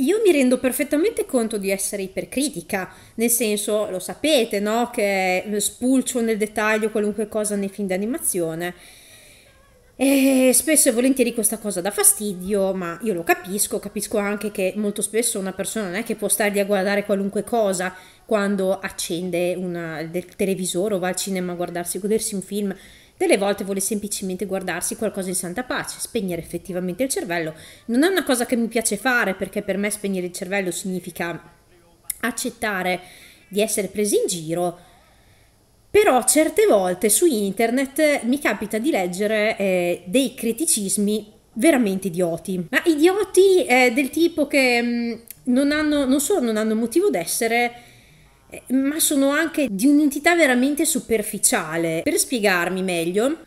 io mi rendo perfettamente conto di essere ipercritica, nel senso, lo sapete, no? Che eh, spulcio nel dettaglio qualunque cosa nei film d'animazione. E spesso e volentieri questa cosa dà fastidio, ma io lo capisco, capisco anche che molto spesso una persona non è che può stargli a guardare qualunque cosa quando accende una, il televisore o va al cinema a guardarsi, godersi un film, delle volte vuole semplicemente guardarsi qualcosa in santa pace, spegnere effettivamente il cervello. Non è una cosa che mi piace fare perché per me spegnere il cervello significa accettare di essere presi in giro. Però certe volte su internet mi capita di leggere eh, dei criticismi veramente idioti. Ma idioti eh, del tipo che mh, mm, non, hanno, non solo non hanno motivo d'essere, eh, ma sono anche di un'entità veramente superficiale. Per spiegarmi meglio,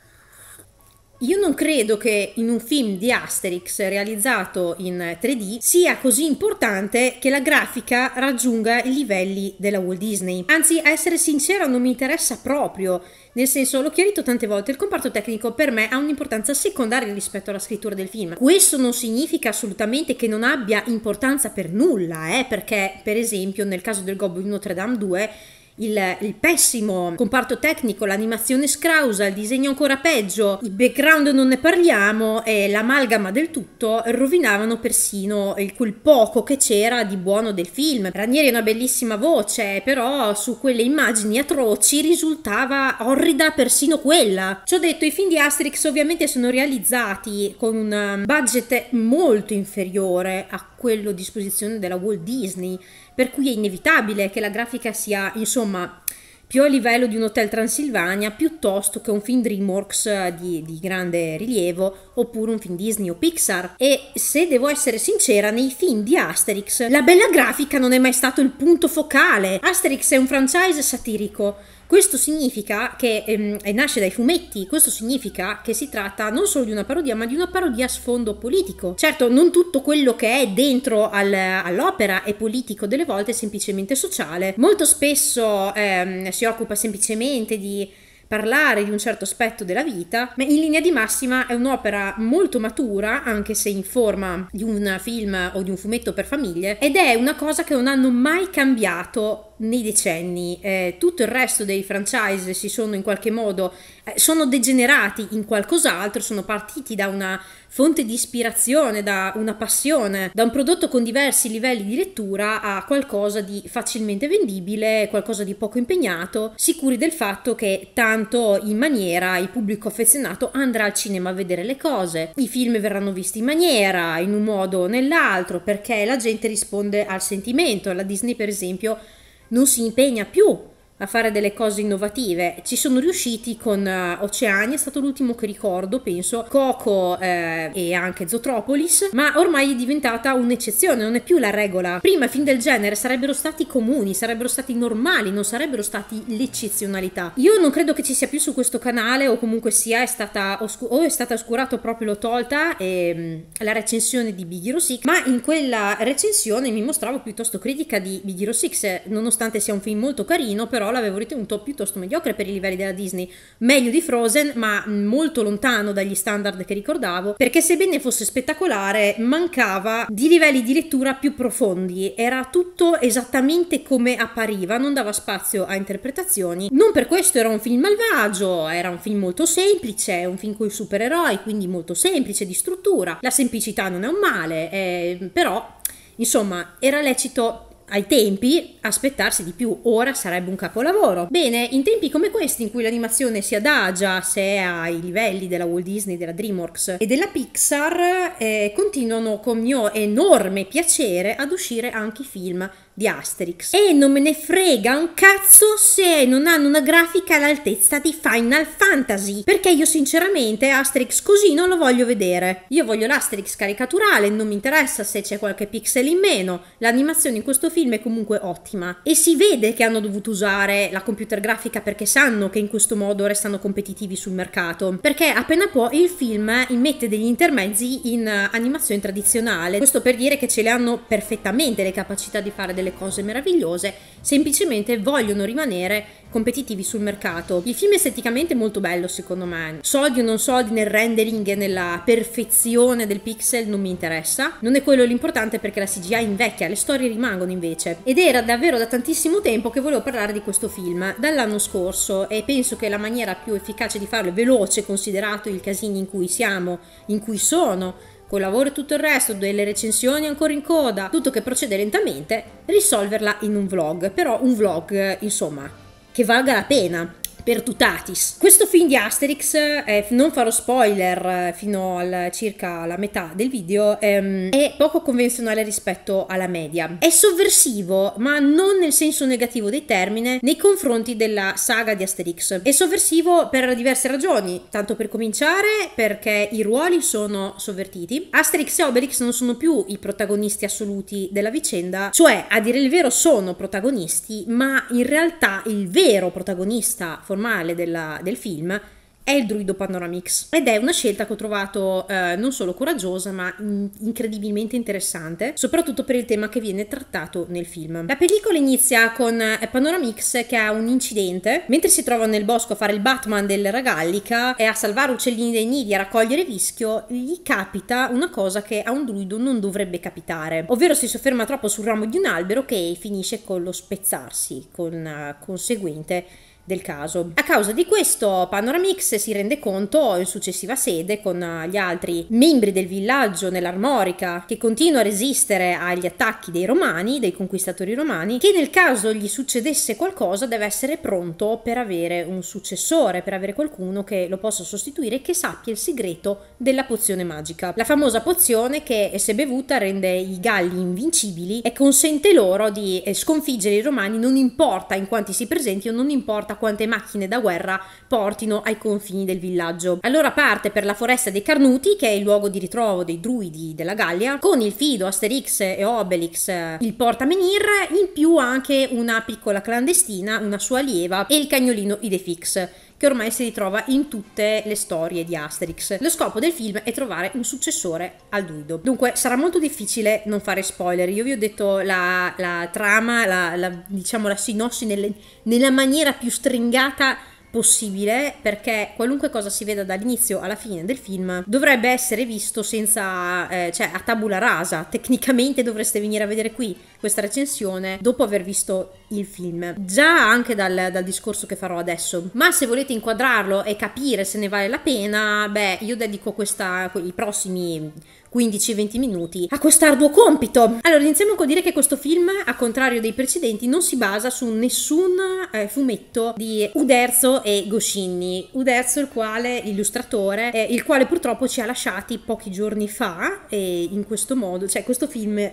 io non credo che in un film di Asterix realizzato in 3D sia così importante che la grafica raggiunga i livelli della Walt Disney. Anzi, a essere sincera, non mi interessa proprio. Nel senso, l'ho chiarito tante volte, il comparto tecnico per me ha un'importanza secondaria rispetto alla scrittura del film. Questo non significa assolutamente che non abbia importanza per nulla, eh, perché per esempio nel caso del Goblin Notre Dame 2 il, il, pessimo comparto tecnico, l'animazione scrausa, il disegno ancora peggio, il background non ne parliamo e l'amalgama del tutto rovinavano persino il, quel poco che c'era di buono del film. Ranieri ha una bellissima voce, però su quelle immagini atroci risultava orrida persino quella. Ciò detto, i film di Asterix ovviamente sono realizzati con un um, budget molto inferiore a quello a disposizione della Walt Disney, per cui è inevitabile che la grafica sia, insomma, più a livello di un Hotel Transilvania piuttosto che un film DreamWorks eh, di, di, grande rilievo oppure un film Disney o Pixar. E se devo essere sincera, nei film di Asterix la bella grafica non è mai stato il punto focale. Asterix è un franchise satirico questo significa che ehm, nasce dai fumetti, questo significa che si tratta non solo di una parodia, ma di una parodia a sfondo politico. Certo, non tutto quello che è dentro al, all'opera è politico, delle volte è semplicemente sociale. Molto spesso ehm, si occupa semplicemente di parlare di un certo aspetto della vita, ma in linea di massima è un'opera molto matura, anche se in forma di un film o di un fumetto per famiglie, ed è una cosa che non hanno mai cambiato nei decenni. Eh, tutto il resto dei franchise si sono in qualche modo, eh, sono degenerati in qualcos'altro, sono partiti da una fonte di ispirazione, da una passione, da un prodotto con diversi livelli di lettura a qualcosa di facilmente vendibile, qualcosa di poco impegnato, sicuri del fatto che tanto in maniera il pubblico affezionato andrà al cinema a vedere le cose. I film verranno visti in maniera, in un modo o nell'altro, perché la gente risponde al sentimento. La Disney, per esempio, non si impegna più a fare delle cose innovative. Ci sono riusciti con eh, Oceania, è stato l'ultimo che ricordo, penso, Coco eh, e anche Zotropolis, ma ormai è diventata un'eccezione, non è più la regola. Prima film del genere sarebbero stati comuni, sarebbero stati normali, non sarebbero stati l'eccezionalità. Io non credo che ci sia più su questo canale o comunque sia è stata oscu- o è stata oscurata proprio l'ho tolta e, ehm, la recensione di Big Hero 6, ma in quella recensione mi mostravo piuttosto critica di Big Hero 6, nonostante sia un film molto carino, però l'avevo ritenuto piuttosto mediocre per i livelli della Disney, meglio di Frozen, ma molto lontano dagli standard che ricordavo, perché sebbene fosse spettacolare, mancava di livelli di lettura più profondi, era tutto esattamente come appariva, non dava spazio a interpretazioni. Non per questo era un film malvagio, era un film molto semplice, un film con i supereroi, quindi molto semplice di struttura. La semplicità non è un male, eh, però Insomma, era lecito ai tempi aspettarsi di più, ora sarebbe un capolavoro. Bene, in tempi come questi in cui l'animazione si adagia, se è ai livelli della Walt Disney, della DreamWorks e della Pixar, eh, continuano con mio enorme piacere ad uscire anche i film di Asterix e non me ne frega un cazzo se non hanno una grafica all'altezza di Final Fantasy perché io sinceramente Asterix così non lo voglio vedere io voglio l'Asterix caricaturale non mi interessa se c'è qualche pixel in meno l'animazione in questo film è comunque ottima e si vede che hanno dovuto usare la computer grafica perché sanno che in questo modo restano competitivi sul mercato perché appena può il film immette degli intermezzi in animazione tradizionale questo per dire che ce le hanno perfettamente le capacità di fare delle delle cose meravigliose, semplicemente vogliono rimanere competitivi sul mercato. Il film è esteticamente molto bello secondo me, soldi o non soldi nel rendering e nella perfezione del pixel non mi interessa, non è quello l'importante perché la CGI invecchia, le storie rimangono invece. Ed era davvero da tantissimo tempo che volevo parlare di questo film, dall'anno scorso e penso che la maniera più efficace di farlo è veloce considerato il casino in cui siamo, in cui sono col lavoro e tutto il resto, delle recensioni ancora in coda, tutto che procede lentamente, risolverla in un vlog, però un vlog insomma che valga la pena per Tutatis. Questo film di Asterix, eh, non farò spoiler eh, fino a circa la metà del video, ehm, è poco convenzionale rispetto alla media. È sovversivo, ma non nel senso negativo del termine, nei confronti della saga di Asterix. È sovversivo per diverse ragioni, tanto per cominciare perché i ruoli sono sovvertiti. Asterix e Obelix non sono più i protagonisti assoluti della vicenda, cioè a dire il vero sono protagonisti, ma in realtà il vero protagonista formale della, del film è il Druido Panoramix ed è una scelta che ho trovato eh, non solo coraggiosa ma in incredibilmente interessante soprattutto per il tema che viene trattato nel film. La pellicola inizia con eh, Panoramix che ha un incidente mentre si trova nel bosco a fare il Batman del Ragallica e a salvare uccellini dei nidi e a raccogliere vischio gli capita una cosa che a un druido non dovrebbe capitare ovvero si sofferma troppo sul ramo di un albero che finisce con lo spezzarsi con eh, conseguente del caso. A causa di questo Panoramix si rende conto in successiva sede con eh, gli altri membri del villaggio nell'armorica che continua a resistere agli attacchi dei romani, dei conquistatori romani, che nel caso gli succedesse qualcosa deve essere pronto per avere un successore, per avere qualcuno che lo possa sostituire e che sappia il segreto della pozione magica. La famosa pozione che eh, se bevuta rende i galli invincibili e consente loro di eh, sconfiggere i romani non importa in quanti si presenti o non importa pensata quante macchine da guerra portino ai confini del villaggio. Allora parte per la foresta dei Carnuti, che è il luogo di ritrovo dei druidi della Gallia, con il fido Asterix e Obelix, eh, il portamenir, in più anche una piccola clandestina, una sua allieva e il cagnolino Idefix che ormai si ritrova in tutte le storie di Asterix. Lo scopo del film è trovare un successore al Duido. Dunque sarà molto difficile non fare spoiler, io vi ho detto la, la trama, la, la, diciamo la sinossi nelle, nella maniera più stringata possibile perché qualunque cosa si veda dall'inizio alla fine del film dovrebbe essere visto senza, eh, cioè a tabula rasa. Tecnicamente dovreste venire a vedere qui questa recensione dopo aver visto il film. Già anche dal, dal discorso che farò adesso. Ma se volete inquadrarlo e capire se ne vale la pena, beh, io dedico questa, i prossimi 15-20 minuti a quest'arduo compito. Allora, iniziamo con dire che questo film, a contrario dei precedenti, non si basa su nessun eh, fumetto di Uderzo e Goscinni. Uderzo, il quale, illustratore, eh, il quale purtroppo ci ha lasciati pochi giorni fa e in questo modo, cioè questo film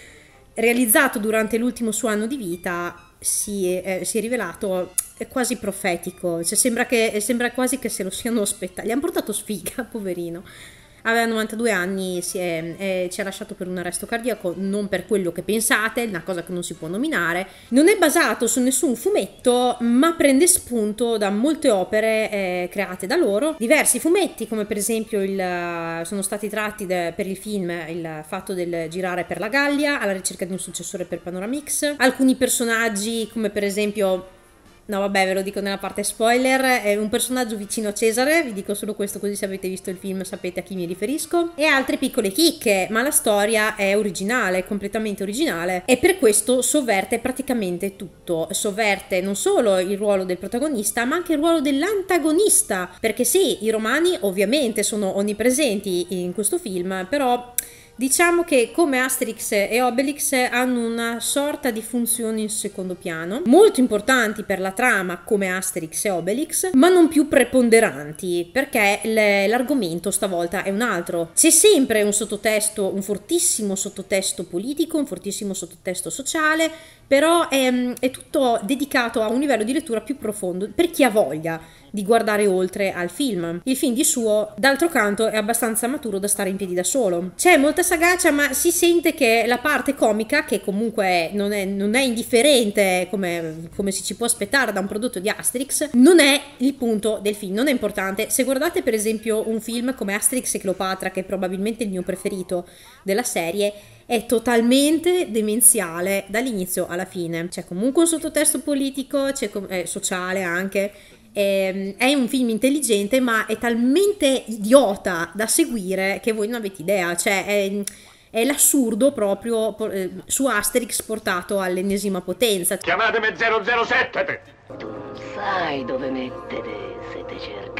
realizzato durante l'ultimo suo anno di vita si è, eh, si è rivelato eh, quasi profetico, cioè sembra, che, sembra quasi che se lo siano aspettati, gli hanno portato sfiga, poverino aveva 92 anni si è, eh, ci ha lasciato per un arresto cardiaco, non per quello che pensate, una cosa che non si può nominare. Non è basato su nessun fumetto, ma prende spunto da molte opere eh, create da loro. Diversi fumetti, come per esempio il, eh, sono stati tratti de, per il film il fatto del girare per la Gallia, alla ricerca di un successore per Panoramix. Alcuni personaggi, come per esempio No, vabbè, ve lo dico nella parte spoiler. È un personaggio vicino a Cesare, vi dico solo questo così se avete visto il film sapete a chi mi riferisco. E altre piccole chicche, ma la storia è originale, completamente originale. E per questo sovverte praticamente tutto. Sovverte non solo il ruolo del protagonista, ma anche il ruolo dell'antagonista. Perché sì, i romani ovviamente sono onnipresenti in questo film, però Diciamo che come Asterix e Obelix hanno una sorta di funzioni in secondo piano, molto importanti per la trama come Asterix e Obelix, ma non più preponderanti, perché l'argomento stavolta è un altro. C'è sempre un sottotesto, un fortissimo sottotesto politico, un fortissimo sottotesto sociale, però è, è tutto dedicato a un livello di lettura più profondo per chi ha voglia di guardare oltre al film. Il film di suo, d'altro canto, è abbastanza maturo da stare in piedi da solo. C'è molta sagacia, ma si sente che la parte comica, che comunque non è, non è indifferente come, come si ci può aspettare da un prodotto di Asterix, non è il punto del film, non è importante. Se guardate per esempio un film come Asterix e Cleopatra, che è probabilmente il mio preferito della serie, è totalmente demenziale dall'inizio alla fine. C'è comunque un sottotesto politico, eh, sociale anche, Ehm, è un film intelligente, ma è talmente idiota da seguire che voi non avete idea. Cioè, è, è l'assurdo proprio eh, su Asterix portato all'ennesima potenza. Chiamatemi 007! Tu sai dove mettere se te cerchi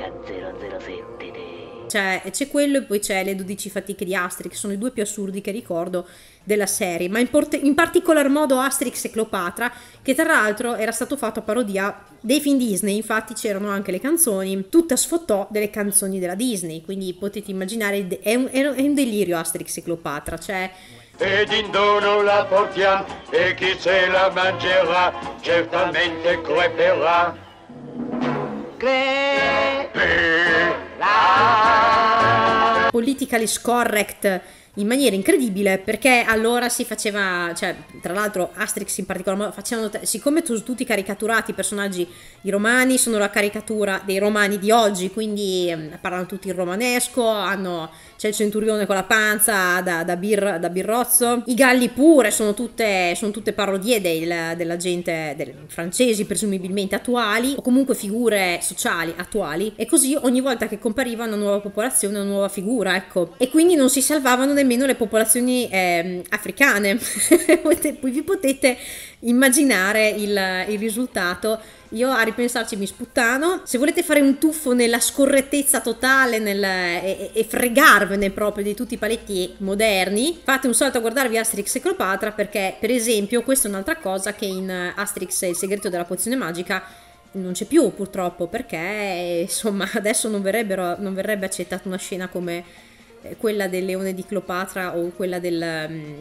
cioè c'è quello e poi c'è le 12 fatiche di Asterix, che sono i due più assurdi che ricordo della serie, ma in, in particolar modo Asterix e Cleopatra, che tra l'altro era stato fatto a parodia dei film Disney, infatti c'erano anche le canzoni, tutta sfottò delle canzoni della Disney, quindi potete immaginare, è un, è un delirio Asterix e Cleopatra, cioè... Ed in dono la portiamo e chi se la mangerà certamente creperà. Cre- Politically Scorrect in maniera incredibile perché allora si faceva, cioè tra l'altro Asterix in particolar modo, facevano, siccome tu, tutti caricaturati i personaggi, i romani sono la caricatura dei romani di oggi, quindi eh, parlano tutti il romanesco, hanno, c'è il centurione con la panza da, da, bir, da birrozzo, i galli pure sono tutte, sono tutte parodie del, della gente, del, francesi presumibilmente attuali o comunque figure sociali attuali e così ogni volta che compariva una nuova popolazione, una nuova figura, ecco, e quindi non si salvavano nemmeno nemmeno le popolazioni eh, africane. vi potete immaginare il, il risultato. Io a ripensarci mi sputtano. Se volete fare un tuffo nella scorrettezza totale nel, e, e, fregarvene proprio di tutti i paletti moderni, fate un salto a guardarvi Asterix e Cleopatra perché, per esempio, questa è un'altra cosa che in Asterix e il segreto della pozione magica non c'è più purtroppo perché insomma adesso non, non verrebbe accettata una scena come eh, quella del leone di Cleopatra o quella del, mm,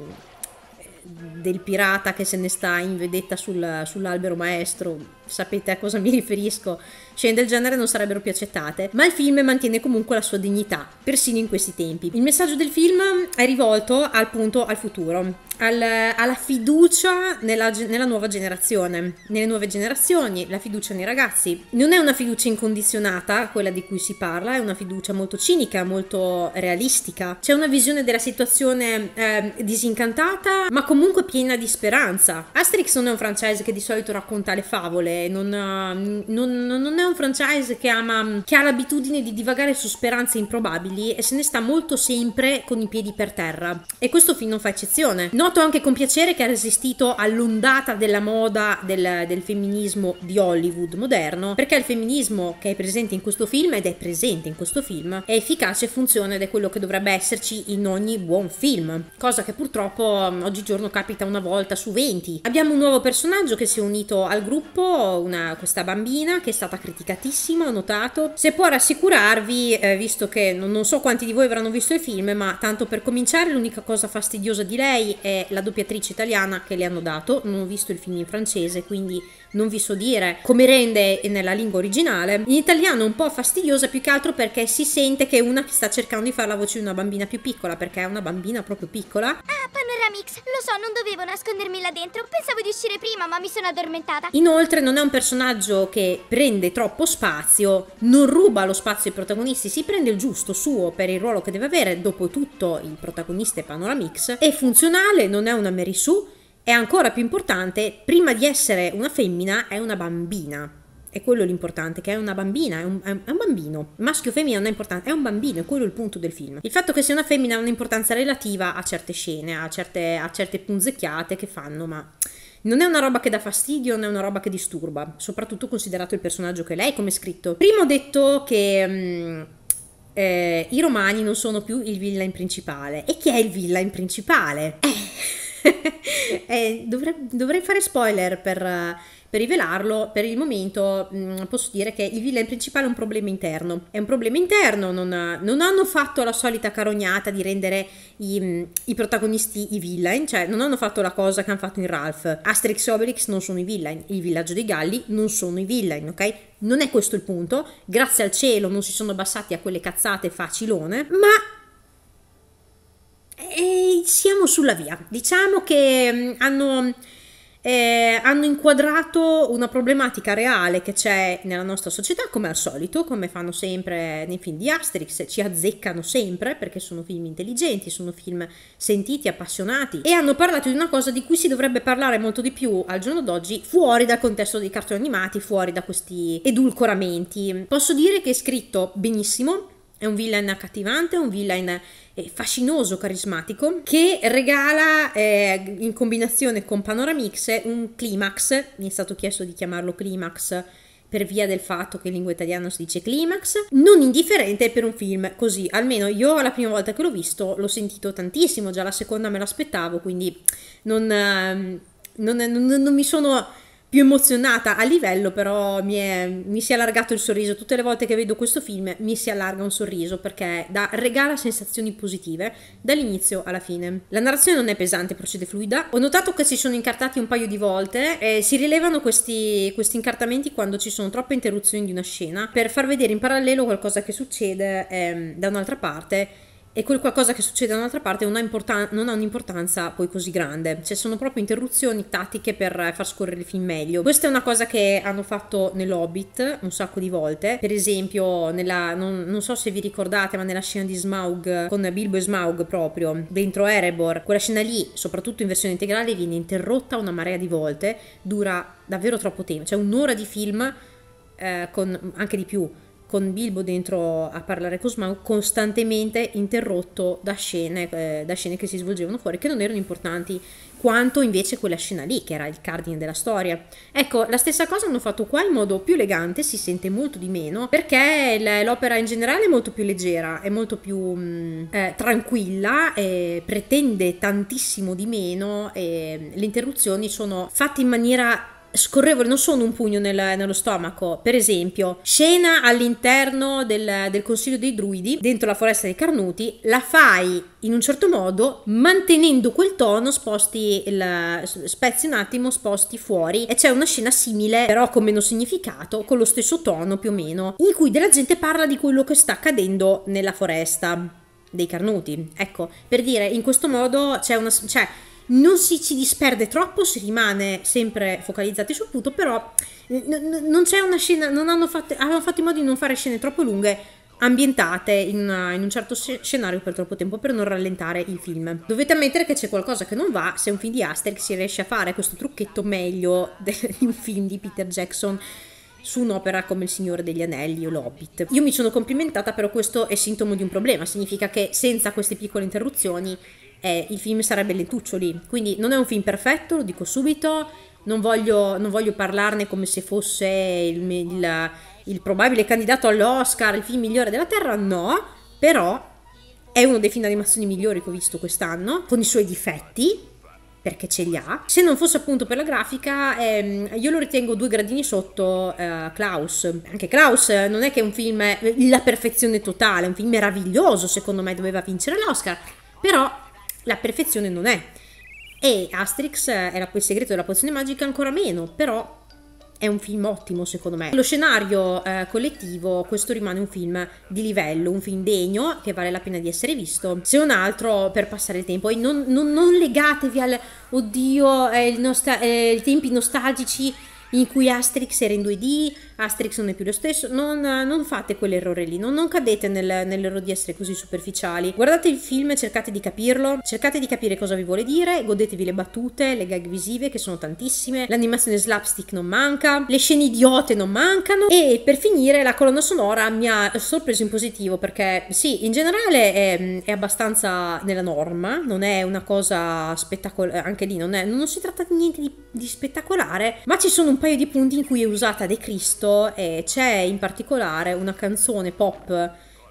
del pirata che se ne sta in vedetta sul, sull'albero maestro, sapete a cosa mi riferisco, scene cioè, del genere non sarebbero più accettate, ma il film mantiene comunque la sua dignità, persino in questi tempi. Il messaggio del film è rivolto al punto al futuro, al, alla fiducia nella, nella, nuova generazione, nelle nuove generazioni, la fiducia nei ragazzi. Non è una fiducia incondizionata quella di cui si parla, è una fiducia molto cinica, molto realistica. C'è una visione della situazione eh, disincantata, ma comunque piena di speranza. Asterix non è un francese che di solito racconta le favole, non, non, non è è un franchise che, ama, che ha l'abitudine di divagare su speranze improbabili e se ne sta molto sempre con i piedi per terra. E questo film non fa eccezione. Noto anche con piacere che ha resistito all'ondata della moda del, del femminismo di Hollywood moderno, perché il femminismo che è presente in questo film ed è presente in questo film è efficace, funziona ed è quello che dovrebbe esserci in ogni buon film, cosa che purtroppo mm, oggigiorno capita una volta su 20. Abbiamo un nuovo personaggio che si è unito al gruppo, una, questa bambina che è stata criticata criticatissima, ho notato. Se può rassicurarvi, eh, visto che non, non, so quanti di voi avranno visto il film, ma tanto per cominciare l'unica cosa fastidiosa di lei è la doppiatrice italiana che le hanno dato. Non ho visto il film in francese, quindi non vi so dire come rende nella lingua originale. In italiano è un po' fastidiosa più che altro perché si sente che è una che sta cercando di fare la voce di una bambina più piccola, perché è una bambina proprio piccola. Ah, allora Mix, lo so, non dovevo nascondermi là dentro, pensavo di uscire prima ma mi sono addormentata. Inoltre non è un personaggio che prende troppo spazio, non ruba lo spazio ai protagonisti, si prende il giusto suo per il ruolo che deve avere, dopotutto il protagonista è Panoramix, è funzionale, non è una Mary Sue, è ancora più importante, prima di essere una femmina è una bambina è quello l'importante, che è una bambina, è un, è un bambino. Maschio o femmina non è importante, è un bambino, è quello il punto del film. Il fatto che sia una femmina ha un'importanza relativa a certe scene, a certe, a certe punzecchiate che fanno, ma... Non è una roba che dà fastidio, non è una roba che disturba, soprattutto considerato il personaggio che lei come scritto. Prima ho detto che mh, mm, eh, i romani non sono più il villain principale. E chi è il villain principale? Eh. eh, dovrei, dovrei, fare spoiler per, per rivelarlo, per il momento mh, posso dire che il villain principale è un problema interno. È un problema interno, non, non hanno fatto la solita carognata di rendere i, i, protagonisti i villain, cioè non hanno fatto la cosa che hanno fatto in Ralph. Asterix e Obelix non sono i villain, il villaggio dei Galli non sono i villain, ok? Non è questo il punto. Grazie al cielo non si sono abbassati a quelle cazzate facilone, ma e eh, siamo sulla via. Diciamo che hanno eh, hanno inquadrato una problematica reale che c'è nella nostra società, come al solito, come fanno sempre nei film di Asterix, ci azzeccano sempre perché sono film intelligenti, sono film sentiti, appassionati e hanno parlato di una cosa di cui si dovrebbe parlare molto di più al giorno d'oggi fuori dal contesto dei cartoni animati, fuori da questi edulcoramenti. Posso dire che è scritto benissimo, è un villain accattivante, è un villain fascinoso, carismatico, che regala eh, in combinazione con Panoramix un climax, mi è stato chiesto di chiamarlo climax per via del fatto che in lingua italiana si dice climax, non indifferente per un film così, almeno io la prima volta che l'ho visto l'ho sentito tantissimo, già la seconda me l'aspettavo, quindi non, ehm, non, non, non mi sono più emozionata a livello, però mi, è, mi, si è allargato il sorriso. Tutte le volte che vedo questo film mi si allarga un sorriso perché da, regala sensazioni positive dall'inizio alla fine. La narrazione non è pesante, procede fluida. Ho notato che si sono incartati un paio di volte e si rilevano questi, questi incartamenti quando ci sono troppe interruzioni di una scena per far vedere in parallelo qualcosa che succede eh, da un'altra parte e quel qualcosa che succede da un'altra parte non ha, importan- non ha, un'importanza poi così grande, cioè sono proprio interruzioni tattiche per eh, far scorrere il film meglio. Questa è una cosa che hanno fatto nell'Hobbit un sacco di volte, per esempio nella, non, non so se vi ricordate, ma nella scena di Smaug con Bilbo e Smaug proprio dentro Erebor, quella scena lì, soprattutto in versione integrale, viene interrotta una marea di volte, dura davvero troppo tempo, cioè un'ora di film eh, con anche di più con Bilbo dentro a parlare con Smaug costantemente interrotto da scene, eh, da scene che si svolgevano fuori che non erano importanti quanto invece quella scena lì che era il cardine della storia. Ecco, la stessa cosa hanno fatto qua in modo più elegante, si sente molto di meno perché l'opera in generale è molto più leggera, è molto più mh, mm, eh, tranquilla, eh, pretende tantissimo di meno, le interruzioni sono fatte in maniera scorrevole, non sono un pugno nel, nello stomaco. Per esempio, scena all'interno del, del consiglio dei druidi, dentro la foresta dei Carnuti, la fai in un certo modo, mantenendo quel tono, sposti il, spezzi un attimo, sposti fuori. E c'è una scena simile, però con meno significato, con lo stesso tono più o meno, in cui della gente parla di quello che sta accadendo nella foresta dei Carnuti. Ecco, per dire, in questo modo c'è una... C'è, cioè, non si, ci disperde troppo, si rimane sempre focalizzati sul punto, però n- non c'è una scena, non hanno fatto, hanno fatto in modo di non fare scene troppo lunghe ambientate in, una, in, un certo scenario per troppo tempo per non rallentare il film. Dovete ammettere che c'è qualcosa che non va se un film di Asterix si riesce a fare questo trucchetto meglio di un film di Peter Jackson su un'opera come Il Signore degli Anelli o L'Hobbit. Io mi sono complimentata, però questo è sintomo di un problema, significa che senza queste piccole interruzioni eh, il film sarebbe lentuccio lì. Quindi non è un film perfetto, lo dico subito, non voglio, non voglio parlarne come se fosse il, il, il probabile candidato all'Oscar, il film migliore della Terra, no, però è uno dei film d'animazione migliori che ho visto quest'anno, con i suoi difetti, perché ce li ha. Se non fosse appunto per la grafica, ehm, io lo ritengo due gradini sotto eh, Klaus. Anche Klaus non è che è un film eh, la perfezione totale, è un film meraviglioso, secondo me doveva vincere l'Oscar, però la perfezione non è. E Asterix eh, era poi il segreto della pozione magica ancora meno, però è un film ottimo secondo me. Lo scenario eh, collettivo, questo rimane un film di livello, un film degno che vale la pena di essere visto, se non altro per passare il tempo. E non, non, non legatevi al, oddio, eh, i nostra- eh, tempi nostalgici in cui Asterix era in 2D, Asterix non è più lo stesso, non, non fate quell'errore lì, non, non cadete nel, nell'errore di essere così superficiali. Guardate il film, cercate di capirlo, cercate di capire cosa vi vuole dire, godetevi le battute, le gag visive che sono tantissime, l'animazione slapstick non manca, le scene idiote non mancano e per finire la colonna sonora mi ha sorpreso in positivo perché sì, in generale è, è abbastanza nella norma, non è una cosa spettacolare, anche lì non, è, non si tratta di niente di, di spettacolare, ma ci sono un paio di punti in cui è usata De Cristo e c'è in particolare una canzone pop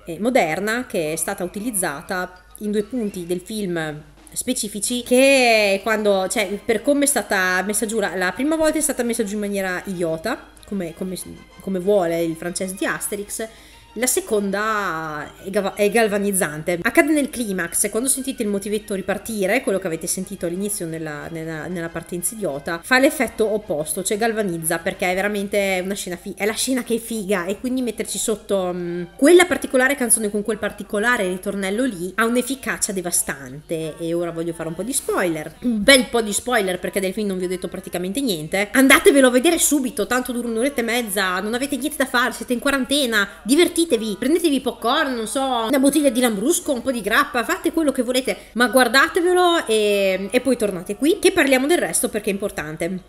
eh, moderna che è stata utilizzata in due punti del film specifici che quando, cioè per come è stata messa giù, la, la prima volta è stata messa giù in maniera idiota, come, come, come vuole il francese di Asterix, la seconda è, galvanizzante. Accade nel climax, quando sentite il motivetto ripartire, quello che avete sentito all'inizio nella, nella, nella partenza idiota, fa l'effetto opposto, cioè galvanizza perché è veramente una scena figa, è la scena che è figa e quindi metterci sotto mh, mm, quella particolare canzone con quel particolare ritornello lì ha un'efficacia devastante e ora voglio fare un po' di spoiler, un bel po' di spoiler perché del film non vi ho detto praticamente niente. Andatevelo a vedere subito, tanto dura un'oretta e mezza, non avete niente da fare, siete in quarantena, divertitevi divertitevi, prendetevi popcorn, non so, una bottiglia di lambrusco, un po' di grappa, fate quello che volete, ma guardatevelo e, e poi tornate qui che parliamo del resto perché è importante.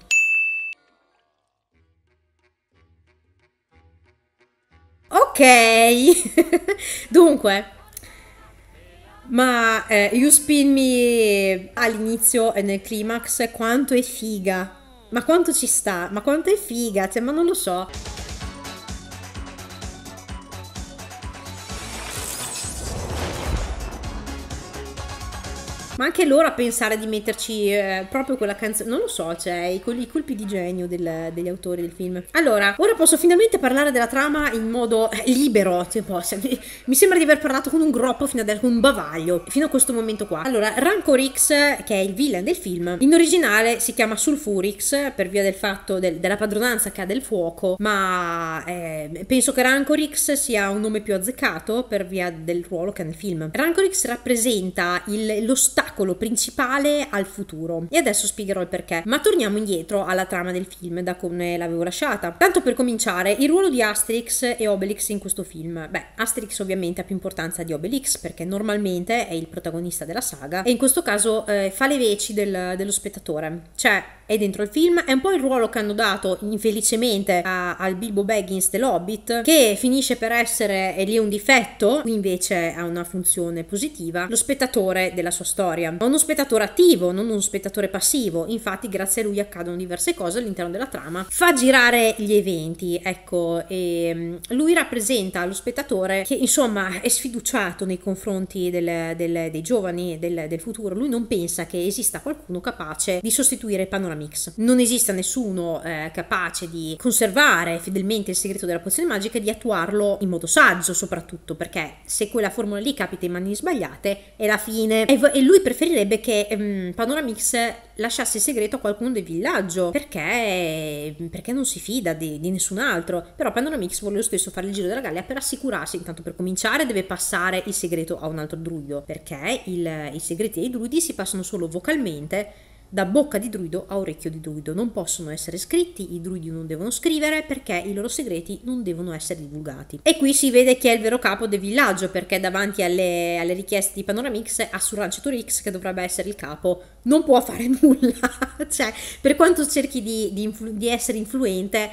Ok, dunque, ma eh, You Spin Me all'inizio e nel climax quanto è figa, ma quanto ci sta, ma quanto è figa, cioè, ma non lo so. Ma anche loro a pensare di metterci eh, proprio quella canzone, non lo so, cioè i, i colpi di genio del, degli autori del film. Allora, ora posso finalmente parlare della trama in modo eh, libero, tipo, se, cioè, mi, mi, sembra di aver parlato con un groppo fino ad un bavaglio, fino a questo momento qua. Allora, Rancorix, che è il villain del film, in originale si chiama Sulfurix per via del fatto del, della padronanza che ha del fuoco, ma eh, penso che Rancorix sia un nome più azzeccato per via del ruolo che ha nel film. Rancorix rappresenta il, lo stato ostacolo principale al futuro. E adesso spiegherò il perché. Ma torniamo indietro alla trama del film, da come l'avevo lasciata. Tanto per cominciare, il ruolo di Asterix e Obelix in questo film. Beh, Asterix ovviamente ha più importanza di Obelix perché normalmente è il protagonista della saga e in questo caso eh, fa le veci del, dello spettatore. Cioè, è dentro il film, è un po' il ruolo che hanno dato infelicemente a, al Bilbo Baggins The Hobbit, che finisce per essere, e lì è un difetto, qui invece ha una funzione positiva, lo spettatore della sua storia storia, non uno spettatore attivo, non uno spettatore passivo, infatti grazie a lui accadono diverse cose all'interno della trama, fa girare gli eventi, ecco, e mm, lui rappresenta lo spettatore che insomma è sfiduciato nei confronti del, del, dei giovani, del, del futuro, lui non pensa che esista qualcuno capace di sostituire Panoramix, non esista nessuno eh, capace di conservare fedelmente il segreto della pozione magica e di attuarlo in modo saggio soprattutto perché se quella formula lì capita in mani sbagliate è la fine e, lui preferirebbe che um, ehm, Panoramix lasciasse il segreto a qualcuno del villaggio perché, ehm, perché non si fida di, di, nessun altro. Però Panoramix vuole lo stesso fare il giro della Gallia per assicurarsi. Intanto, per cominciare, deve passare il segreto a un altro druido perché il, i segreti dei druidi si passano solo vocalmente da bocca di druido a orecchio di druido. Non possono essere scritti, i druidi non devono scrivere perché i loro segreti non devono essere divulgati. E qui si vede chi è il vero capo del villaggio perché davanti alle, alle richieste di Panoramix Assurranciatore X che dovrebbe essere il capo non può fare nulla. cioè, per quanto cerchi di, di, influ- di essere influente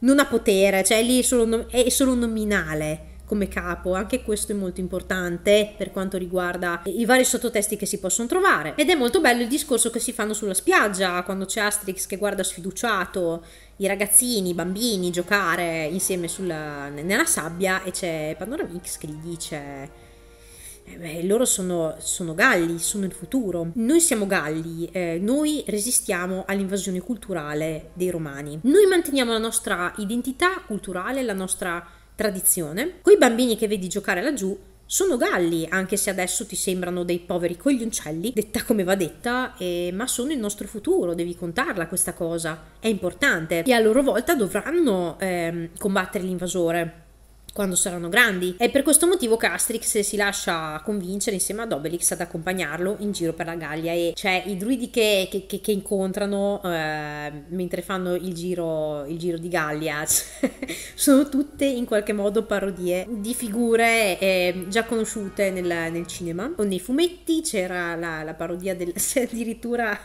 non ha potere, cioè lì è solo, nom- è solo nominale come capo, anche questo è molto importante per quanto riguarda i vari sottotesti che si possono trovare. Ed è molto bello il discorso che si fanno sulla spiaggia, quando c'è Asterix che guarda sfiduciato i ragazzini, i bambini giocare insieme sulla, nella sabbia e c'è Panoramix che gli dice eh beh, loro sono, sono, galli, sono il futuro. Noi siamo galli, eh, noi resistiamo all'invasione culturale dei romani. Noi manteniamo la nostra identità culturale, la nostra tradizione. Quei bambini che vedi giocare laggiù sono galli, anche se adesso ti sembrano dei poveri coglioncelli, detta come va detta, eh, ma sono il nostro futuro, devi contarla questa cosa, è importante. E a loro volta dovranno eh, combattere l'invasore quando saranno grandi. È per questo motivo che Asterix si lascia convincere insieme ad Obelix ad accompagnarlo in giro per la Gallia e c'è i druidi che, che, che, che incontrano eh, mentre fanno il giro, il giro di Gallia. Sono tutte in qualche modo parodie di figure eh, già conosciute nel, nel, cinema o nei fumetti. C'era la, la parodia del, addirittura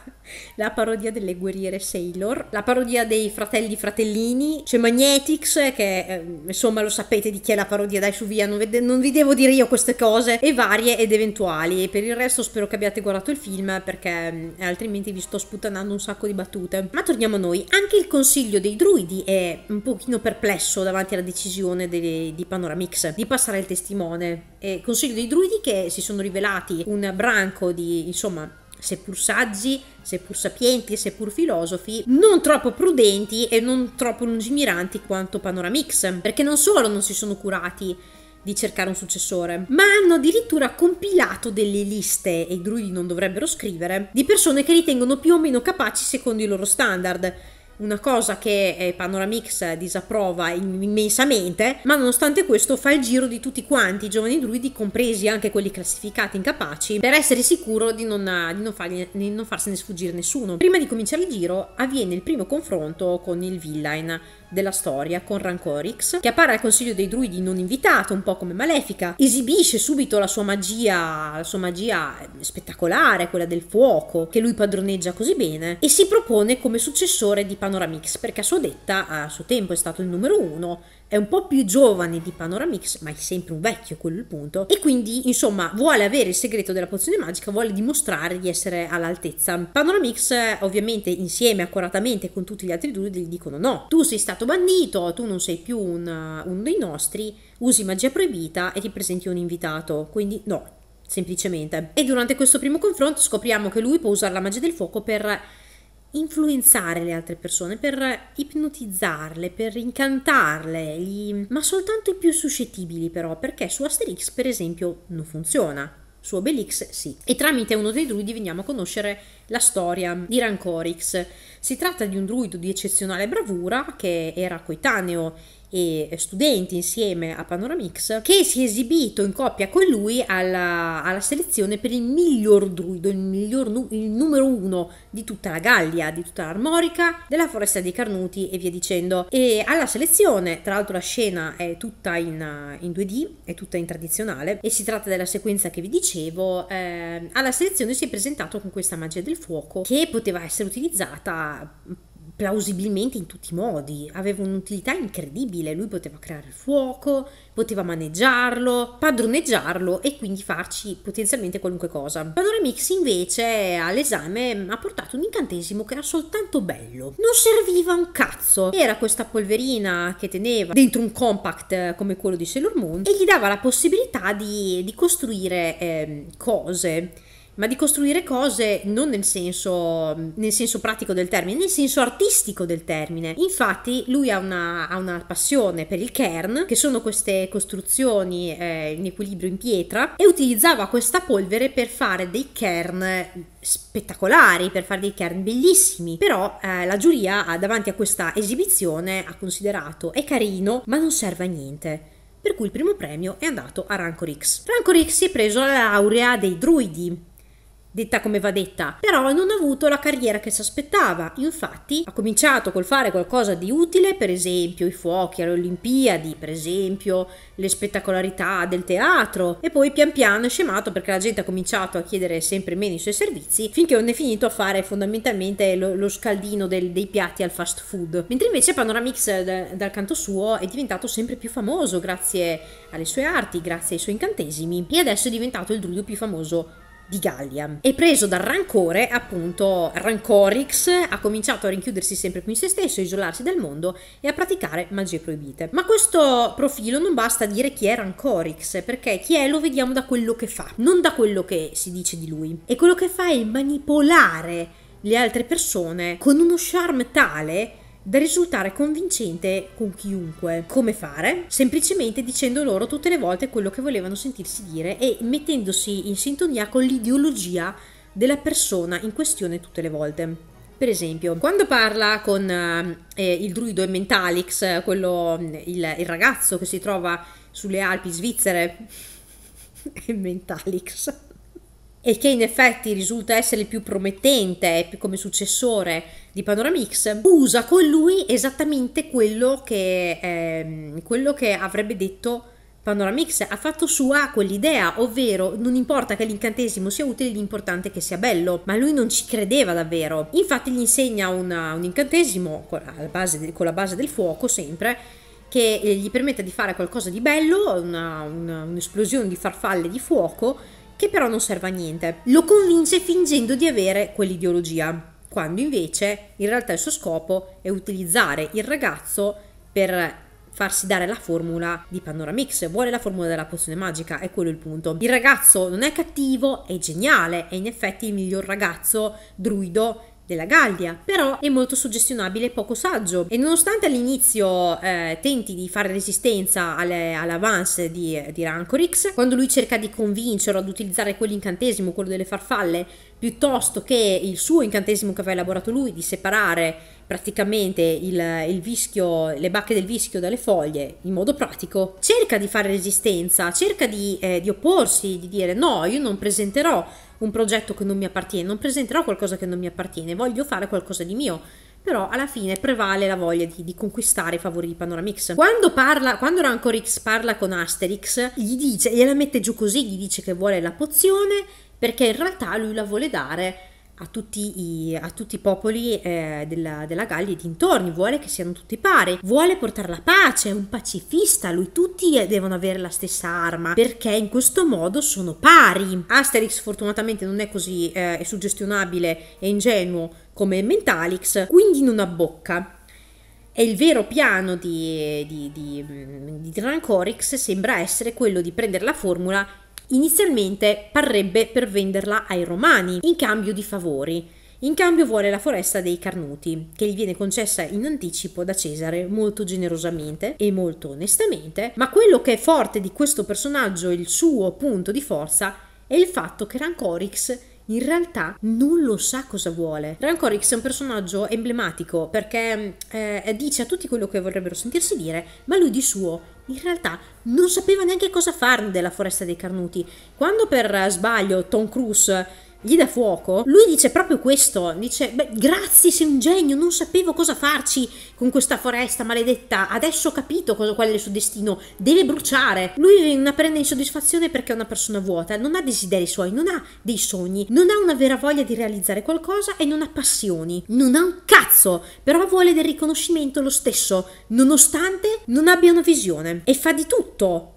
la parodia delle guerriere Sailor, la parodia dei fratelli fratellini, c'è Magnetix eh, che eh, insomma lo sapete di di chi è la parodia, dai su via, non, vede, non vi devo dire io queste cose, e varie ed eventuali. e Per il resto spero che abbiate guardato il film perché mm, altrimenti vi sto sputtanando un sacco di battute. Ma torniamo a noi, anche il consiglio dei druidi è un pochino perplesso davanti alla decisione di, di Panoramix di passare il testimone. E consiglio dei druidi che si sono rivelati un branco di, insomma, seppur saggi, seppur sapienti seppur filosofi, non troppo prudenti e non troppo lungimiranti quanto Panoramix, perché non solo non si sono curati di cercare un successore, ma hanno addirittura compilato delle liste, e i druidi non dovrebbero scrivere, di persone che ritengono più o meno capaci secondo i loro standard una cosa che eh, Panoramix disapprova immensamente, ma nonostante questo fa il giro di tutti quanti i giovani druidi, compresi anche quelli classificati incapaci, per essere sicuro di non, di non, fargli, di non farsene sfuggire nessuno. Prima di cominciare il giro avviene il primo confronto con il villain, della storia con Rancorix, che appare al consiglio dei druidi non invitato, un po' come Malefica, esibisce subito la sua magia, la sua magia eh, spettacolare, quella del fuoco, che lui padroneggia così bene, e si propone come successore di Panoramix, perché a sua detta a suo tempo è stato il numero uno è un po' più giovane di Panoramix, ma è sempre un vecchio quello il punto, e quindi insomma vuole avere il segreto della pozione magica, vuole dimostrare di essere all'altezza. Panoramix ovviamente insieme accuratamente con tutti gli altri due gli dicono no, tu sei stato bandito, tu non sei più un, uno dei nostri, usi magia proibita e ti presenti un invitato, quindi no, semplicemente. E durante questo primo confronto scopriamo che lui può usare la magia del fuoco per influenzare le altre persone, per ipnotizzarle, per incantarle, gli... ma soltanto i più suscettibili però, perché su Asterix per esempio non funziona, su Obelix sì. E tramite uno dei druidi veniamo a conoscere la storia di Rancorix. Si tratta di un druido di eccezionale bravura che era coetaneo e studenti insieme a Panoramix che si è esibito in coppia con lui alla, alla selezione per il miglior druido, il, miglior il numero uno di tutta la Gallia, di tutta l'Armorica, della foresta dei Carnuti e via dicendo. E alla selezione, tra l'altro la scena è tutta in, in, 2D, è tutta in tradizionale e si tratta della sequenza che vi dicevo, eh, alla selezione si è presentato con questa magia del fuoco che poteva essere utilizzata plausibilmente in tutti i modi, aveva un'utilità incredibile, lui poteva creare fuoco, poteva maneggiarlo, padroneggiarlo e quindi farci potenzialmente qualunque cosa. Panoramix invece all'esame ha portato un incantesimo che era soltanto bello, non serviva un cazzo, era questa polverina che teneva dentro un compact eh, come quello di Sailor Moon e gli dava la possibilità di, di costruire eh, cose ma di costruire cose non nel senso, nel senso pratico del termine, nel senso artistico del termine. Infatti lui ha una, ha una passione per il cairn, che sono queste costruzioni eh, in equilibrio in pietra, e utilizzava questa polvere per fare dei cairn spettacolari, per fare dei cairn bellissimi. Però eh, la giuria davanti a questa esibizione ha considerato è carino, ma non serve a niente per cui il primo premio è andato a Rancorix. Rancorix si è preso la laurea dei druidi, detta come va detta, però non ha avuto la carriera che si aspettava. Infatti ha cominciato col fare qualcosa di utile, per esempio i fuochi alle Olimpiadi, per esempio le spettacolarità del teatro, e poi pian piano è scemato perché la gente ha cominciato a chiedere sempre meno i suoi servizi, finché non è finito a fare fondamentalmente lo, lo scaldino del, dei piatti al fast food. Mentre invece Panoramix eh, da, dal canto suo è diventato sempre più famoso grazie alle sue arti, grazie ai suoi incantesimi, e adesso è diventato il druido più famoso di Gallia. E preso dal rancore, appunto, Rancorix ha cominciato a rinchiudersi sempre più in se stesso, a isolarsi dal mondo e a praticare magie proibite. Ma questo profilo non basta a dire chi è Rancorix, perché chi è lo vediamo da quello che fa, non da quello che si dice di lui. E quello che fa è manipolare le altre persone con uno charme tale da risultare convincente con chiunque. Come fare? Semplicemente dicendo loro tutte le volte quello che volevano sentirsi dire e mettendosi in sintonia con l'ideologia della persona in questione tutte le volte. Per esempio, quando parla con eh, eh il druido Mentalix, quello, mm, il, il ragazzo che si trova sulle Alpi svizzere, Mentalix e che in effetti risulta essere il più promettente come successore di Panoramix, usa con lui esattamente quello che, ehm, quello che avrebbe detto Panoramix. Ha fatto sua quell'idea, ovvero non importa che l'incantesimo sia utile, l'importante è che sia bello, ma lui non ci credeva davvero. Infatti gli insegna una, un incantesimo con la, base, con la base del fuoco sempre, che gli permette di fare qualcosa di bello, una, una, un'esplosione di farfalle di fuoco, che però non serve a niente. Lo convince fingendo di avere quell'ideologia, quando invece in realtà il suo scopo è utilizzare il ragazzo per farsi dare la formula di Panoramix, vuole la formula della pozione magica, è quello il punto. Il ragazzo non è cattivo, è geniale, è in effetti il miglior ragazzo druido della Gallia, però è molto suggestionabile e poco saggio e nonostante all'inizio eh, tenti di fare resistenza alle, all'avance di, di Rancorix, quando lui cerca di convincerlo ad utilizzare quell'incantesimo, quello delle farfalle, piuttosto che il suo incantesimo che aveva elaborato lui di separare praticamente il, il vischio, le bacche del vischio dalle foglie in modo pratico, cerca di fare resistenza, cerca di, eh, di opporsi, di dire no, io non presenterò un progetto che non mi appartiene, non presenterò qualcosa che non mi appartiene, voglio fare qualcosa di mio però alla fine prevale la voglia di, di conquistare i favori di Panoramix. Quando parla, quando Rancorix parla con Asterix, gli dice, gliela mette giù così, gli dice che vuole la pozione perché in realtà lui la vuole dare a tutti i, a tutti i popoli eh, della, della, Gallia e dintorni, vuole che siano tutti pari, vuole portare la pace, è un pacifista, lui tutti devono avere la stessa arma perché in questo modo sono pari. Asterix fortunatamente non è così eh, è suggestionabile e ingenuo come Mentalix, quindi non abbocca. E il vero piano di, di, di, di Drancorix sembra essere quello di prendere la formula Inizialmente parrebbe per venderla ai romani in cambio di favori. In cambio vuole la foresta dei Carnuti, che gli viene concessa in anticipo da Cesare molto generosamente e molto onestamente, ma quello che è forte di questo personaggio, il suo punto di forza, è il fatto che Rancorix in realtà non lo sa cosa vuole. Rancorix è un personaggio emblematico perché eh, eh, dice a tutti quello che vorrebbero sentirsi dire, ma lui di suo in realtà non sapeva neanche cosa farne della foresta dei Carnuti. Quando per eh, sbaglio Tom Cruise gli dà fuoco, lui dice proprio questo, dice beh grazie sei un genio, non sapevo cosa farci con questa foresta maledetta, adesso ho capito cosa, qual è il suo destino, deve bruciare. Lui una prende insoddisfazione perché è una persona vuota, non ha desideri suoi, non ha dei sogni, non ha una vera voglia di realizzare qualcosa e non ha passioni, non ha un cazzo, però vuole del riconoscimento lo stesso, nonostante non abbia una visione e fa di tutto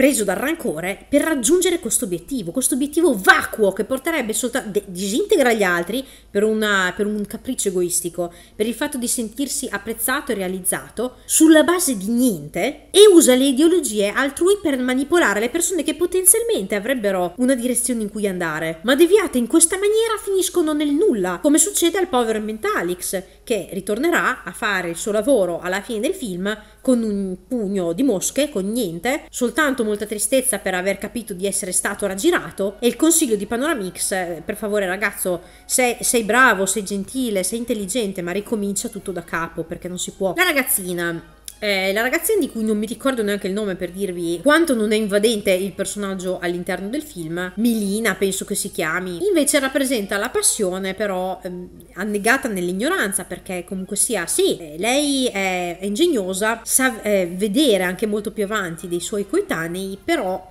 preso dal rancore per raggiungere questo obiettivo, questo obiettivo vacuo che porterebbe soltanto de- disintegra gli altri per, una, per, un capriccio egoistico, per il fatto di sentirsi apprezzato e realizzato sulla base di niente e usa le ideologie altrui per manipolare le persone che potenzialmente avrebbero una direzione in cui andare, ma deviate in questa maniera finiscono nel nulla, come succede al povero Mentalix che ritornerà a fare il suo lavoro alla fine del film con un pugno di mosche, con niente, soltanto molta tristezza per aver capito di essere stato raggirato e il consiglio di Panoramix, eh, per favore ragazzo, sei, sei bravo, sei gentile, sei intelligente, ma ricomincia tutto da capo perché non si può. La ragazzina eh, la ragazzina di cui non mi ricordo neanche il nome per dirvi quanto non è invadente il personaggio all'interno del film, Milina penso che si chiami, invece rappresenta la passione però ehm, annegata nell'ignoranza perché comunque sia sì, eh, lei è ingegnosa, sa eh, vedere anche molto più avanti dei suoi coetanei, però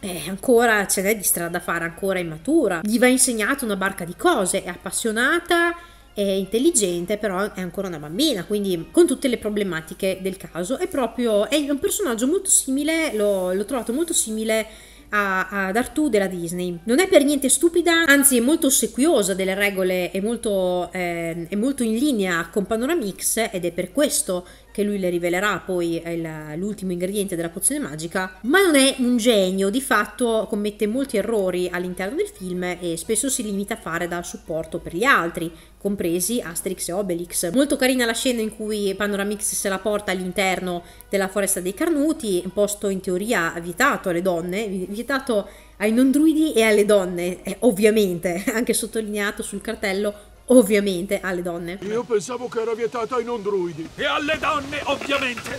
eh, ancora ce n'è di strada a fare, ancora immatura. Gli va insegnata una barca di cose, è appassionata è intelligente, però è ancora una bambina, quindi con tutte le problematiche del caso. È proprio è un personaggio molto simile, l'ho, l'ho trovato molto simile ad Artù della Disney. Non è per niente stupida, anzi è molto ossequiosa delle regole, è molto, eh, è molto in linea con Panoramix ed è per questo che lui le rivelerà poi eh, l'ultimo ingrediente della pozione magica, ma non è un genio, di fatto commette molti errori all'interno del film e spesso si limita a fare da supporto per gli altri, compresi Asterix e Obelix. Molto carina la scena in cui Panoramix se la porta all'interno della foresta dei Carnuti, un posto in teoria vietato alle donne, vietato ai non druidi e alle donne, eh, ovviamente, anche sottolineato sul cartello Ovviamente alle donne. Io pensavo che era vietata ai non druidi. E alle donne, ovviamente.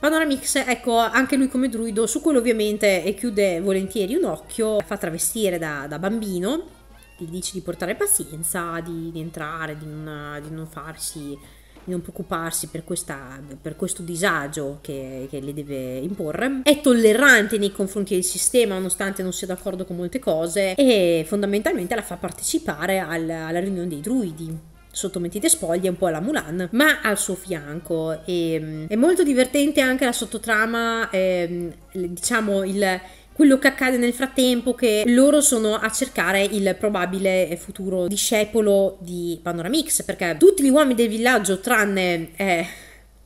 Panoramix, ecco, anche lui come druido, su quello ovviamente chiude volentieri un occhio, fa travestire da, da bambino, gli dice di portare pazienza, di, di entrare, di non, di non farsi di non preoccuparsi per, questa, per questo disagio che, che, le deve imporre, è tollerante nei confronti del sistema nonostante non sia d'accordo con molte cose e fondamentalmente la fa partecipare al, alla riunione dei druidi sottomettite spoglie un po' alla Mulan ma al suo fianco e, mm, è molto divertente anche la sottotrama ehm, diciamo il, quello che accade nel frattempo che loro sono a cercare il probabile futuro discepolo di Panoramix perché tutti gli uomini del villaggio tranne eh,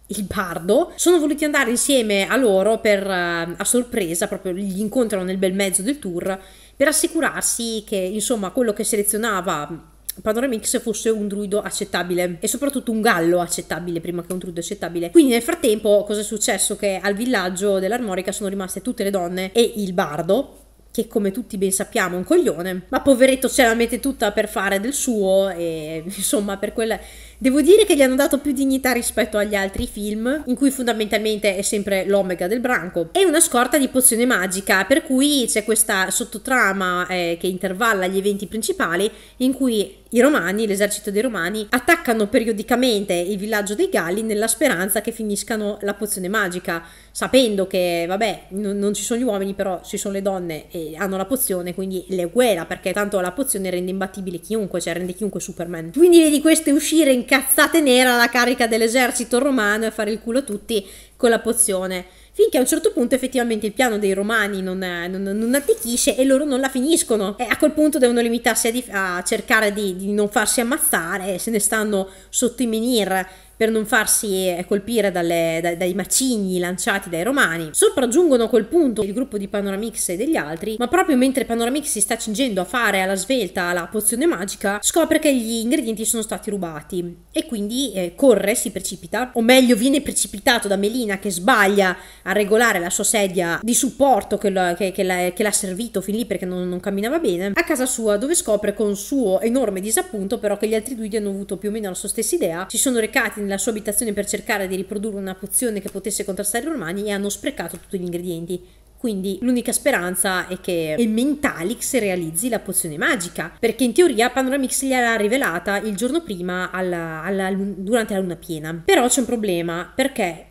il bardo, sono voluti andare insieme a loro per, eh, a sorpresa, proprio li incontrano nel bel mezzo del tour, per assicurarsi che insomma quello che selezionava Panoramic se fosse un druido accettabile e soprattutto un gallo accettabile prima che un druido accettabile. Quindi nel frattempo cosa è successo? Che al villaggio dell'armonica sono rimaste tutte le donne e il bardo che come tutti ben sappiamo è un coglione, ma poveretto ce la mette tutta per fare del suo e insomma per quella Devo dire che gli hanno dato più dignità rispetto agli altri film, in cui fondamentalmente è sempre l'omega del branco, È una scorta di pozione magica, per cui c'è questa sottotrama eh, che intervalla gli eventi principali, in cui i romani, l'esercito dei romani, attaccano periodicamente il villaggio dei Galli nella speranza che finiscano la pozione magica, sapendo che, vabbè, n- non ci sono gli uomini, però ci sono le donne e hanno la pozione, quindi le guerra, perché tanto la pozione rende imbattibile chiunque, cioè rende chiunque Superman. Quindi vedi questo uscire in cazzate nere alla carica dell'esercito romano e fare il culo a tutti con la pozione. Finché a un certo punto effettivamente il piano dei romani non, non, non attecchisce e loro non la finiscono. E a quel punto devono limitarsi a, di, a cercare di, di, non farsi ammazzare e se ne stanno sotto i menhir per non farsi eh, colpire dalle, dai, dai macigni lanciati dai romani. Sopraggiungono a quel punto il gruppo di Panoramix e degli altri, ma proprio mentre Panoramix si sta cingendo a fare alla svelta la pozione magica, scopre che gli ingredienti sono stati rubati e quindi eh, corre, si precipita, o meglio viene precipitato da Melina che sbaglia a regolare la sua sedia di supporto che, lo, che, che, la, che l'ha servito fin lì perché non, non camminava bene, a casa sua dove scopre con suo enorme disappunto però che gli altri due hanno avuto più o meno la sua stessa idea, si sono recati nella nella sua abitazione per cercare di riprodurre una pozione che potesse contrastare i romani e hanno sprecato tutti gli ingredienti. Quindi l'unica speranza è che Mentalix realizzi la pozione magica, perché in teoria Panoramix gliel'ha rivelata il giorno prima alla, alla, durante la luna piena. Però c'è un problema, perché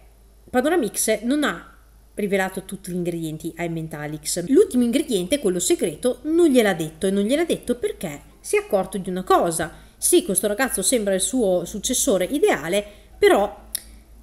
Panoramix non ha rivelato tutti gli ingredienti ai Mentalix. L'ultimo ingrediente, quello segreto, non gliel'ha detto e non gliel'ha detto perché si è accorto di una cosa, sì, questo ragazzo sembra il suo successore ideale, però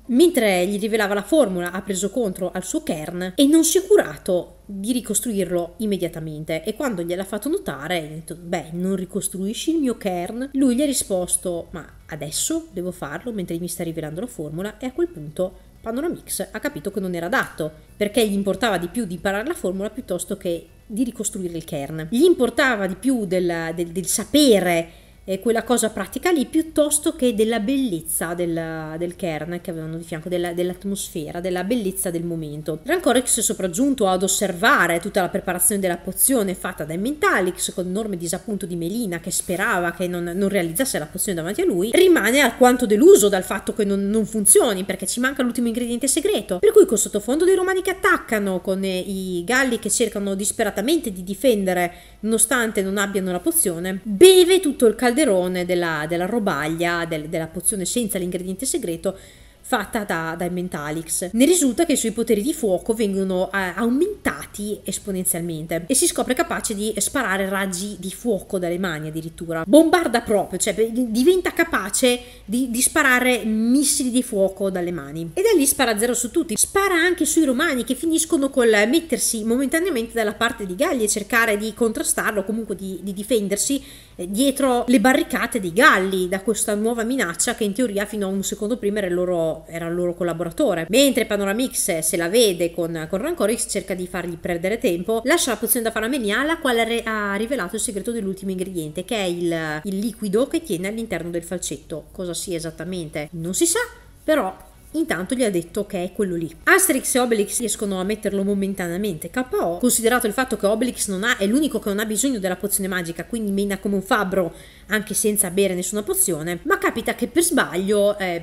mentre gli rivelava la formula ha preso contro al suo kern e non si è curato di ricostruirlo immediatamente e quando gliel'ha fatto notare gli ha detto beh non ricostruisci il mio kern lui gli ha risposto ma adesso devo farlo mentre mi sta rivelando la formula e a quel punto Panoramix ha capito che non era adatto perché gli importava di più di imparare la formula piuttosto che di ricostruire il kern gli importava di più del, del, del sapere eh, quella cosa pratica lì piuttosto che della bellezza del, del kern che avevano di fianco, della, dell'atmosfera, della bellezza del momento. Rancorex è sopraggiunto ad osservare tutta la preparazione della pozione fatta dai Mentalix con enorme disappunto di Melina che sperava che non, non realizzasse la pozione davanti a lui, rimane alquanto deluso dal fatto che non, non funzioni perché ci manca l'ultimo ingrediente segreto. Per cui col sottofondo dei romani che attaccano, con eh, i galli che cercano disperatamente di difendere nonostante non abbiano la pozione, beve tutto il caldo calderone della, della robaglia, del, della pozione senza l'ingrediente segreto fatta da, da Mentalix. Ne risulta che i suoi poteri di fuoco vengono eh, aumentati esponenzialmente e si scopre capace di sparare raggi di fuoco dalle mani addirittura. Bombarda proprio, cioè diventa capace di, di sparare missili di fuoco dalle mani. E da lì spara zero su tutti. Spara anche sui romani che finiscono col mettersi momentaneamente dalla parte di Galli e cercare di contrastarlo, comunque di, di difendersi eh, dietro le barricate dei Galli da questa nuova minaccia che in teoria fino a un secondo prima era il loro, era il loro collaboratore. Mentre Panoramix eh, se la vede con, con Rancorix cerca di fargli perdere tempo, lascia la pozione da fare a Menia la quale re- ha rivelato il segreto dell'ultimo ingrediente che è il, il liquido che tiene all'interno del falcetto. Cosa sia esattamente non si sa, però Intanto gli ha detto che è quello lì. Asterix e Obelix riescono a metterlo momentaneamente. KO, considerato il fatto che Obelix non ha, è l'unico che non ha bisogno della pozione magica, quindi mena come un fabbro anche senza bere nessuna pozione. Ma capita che per sbaglio, eh,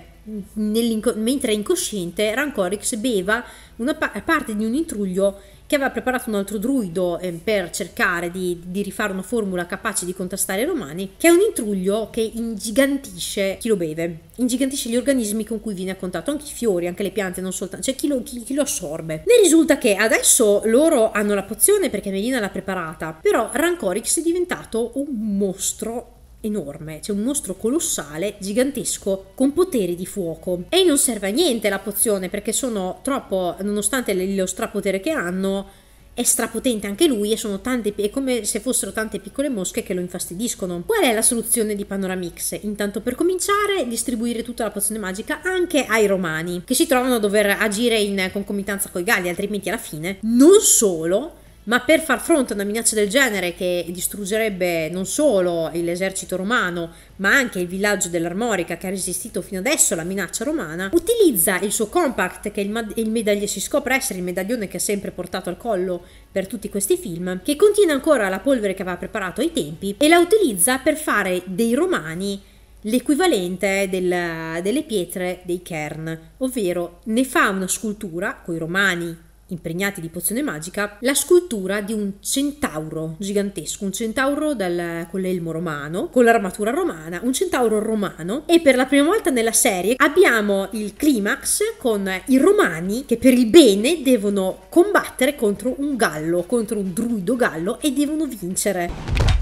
mentre è incosciente, Rancorix beva una pa parte di un intruglio che aveva preparato un altro druido eh, per cercare di, di, rifare una formula capace di contrastare i romani, che è un intruglio che ingigantisce chi lo beve, ingigantisce gli organismi con cui viene a contatto, anche i fiori, anche le piante, non soltanto, cioè chi lo, chi, chi lo assorbe. Ne risulta che adesso loro hanno la pozione perché Melina l'ha preparata, però Rancorix è diventato un mostro enorme, c'è un mostro colossale, gigantesco, con poteri di fuoco. E non serve a niente la pozione perché sono troppo, nonostante lo strapotere che hanno, è strapotente anche lui e sono tante, è come se fossero tante piccole mosche che lo infastidiscono. Qual è la soluzione di Panoramix? Intanto per cominciare distribuire tutta la pozione magica anche ai romani che si trovano a dover agire in concomitanza con i galli altrimenti alla fine non solo ma per far fronte a una minaccia del genere che distruggerebbe non solo l'esercito romano, ma anche il villaggio dell'Armorica che ha resistito fino adesso alla minaccia romana, utilizza il suo compact che il, il medaglione si scopre essere il medaglione che ha sempre portato al collo per tutti questi film, che contiene ancora la polvere che aveva preparato ai tempi e la utilizza per fare dei romani l'equivalente del, delle pietre dei Kern, ovvero ne fa una scultura coi romani impregnati di pozione magica, la scultura di un centauro gigantesco, un centauro dal, con l'elmo romano, con l'armatura romana, un centauro romano e per la prima volta nella serie abbiamo il climax con i romani che per il bene devono combattere contro un gallo, contro un druido gallo e devono vincere.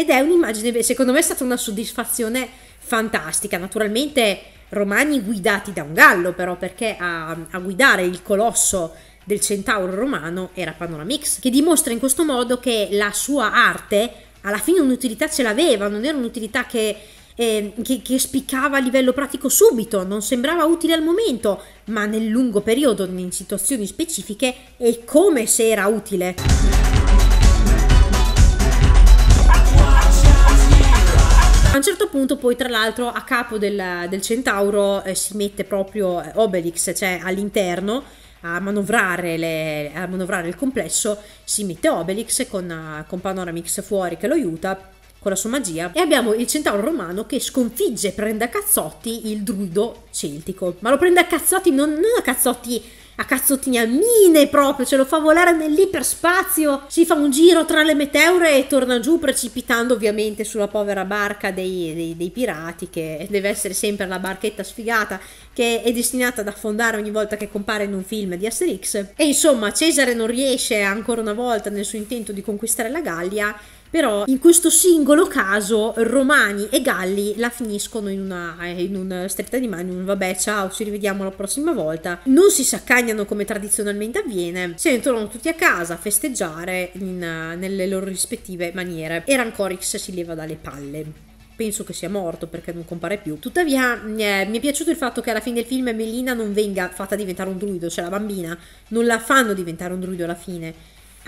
ed è un'immagine, secondo me è stata una soddisfazione fantastica, naturalmente romani guidati da un gallo però perché a, a guidare il colosso del centauro romano era Panoramix, che dimostra in questo modo che la sua arte alla fine un'utilità ce l'aveva, non era un'utilità che, eh, che, che, spiccava a livello pratico subito, non sembrava utile al momento, ma nel lungo periodo, in situazioni specifiche, è come se era utile. A un certo punto poi tra l'altro a capo del, del centauro eh, si mette proprio eh, Obelix, cioè all'interno a manovrare, le, a manovrare, il complesso si mette Obelix con, eh, con Panoramix fuori che lo aiuta con la sua magia e abbiamo il centauro romano che sconfigge prende a cazzotti il druido celtico ma lo prende a cazzotti non, non a cazzotti a cazzottini a mine proprio, ce cioè lo fa volare nell'iperspazio, si fa un giro tra le meteore e torna giù precipitando ovviamente sulla povera barca dei, dei, dei pirati che deve essere sempre la barchetta sfigata che è destinata ad affondare ogni volta che compare in un film di Asterix e insomma Cesare non riesce ancora una volta nel suo intento di conquistare la Gallia però in questo singolo caso Romani e Galli la finiscono in una, eh, in una stretta di mani, un vabbè ciao, ci rivediamo la prossima volta. Non si saccagnano come tradizionalmente avviene, si entrano tutti a casa a festeggiare in, nelle loro rispettive maniere. E Rancorix si leva dalle palle penso che sia morto perché non compare più. Tuttavia, eh, mi è piaciuto il fatto che alla fine del film Melina non venga fatta diventare un druido, cioè la bambina non la fanno diventare un druido alla fine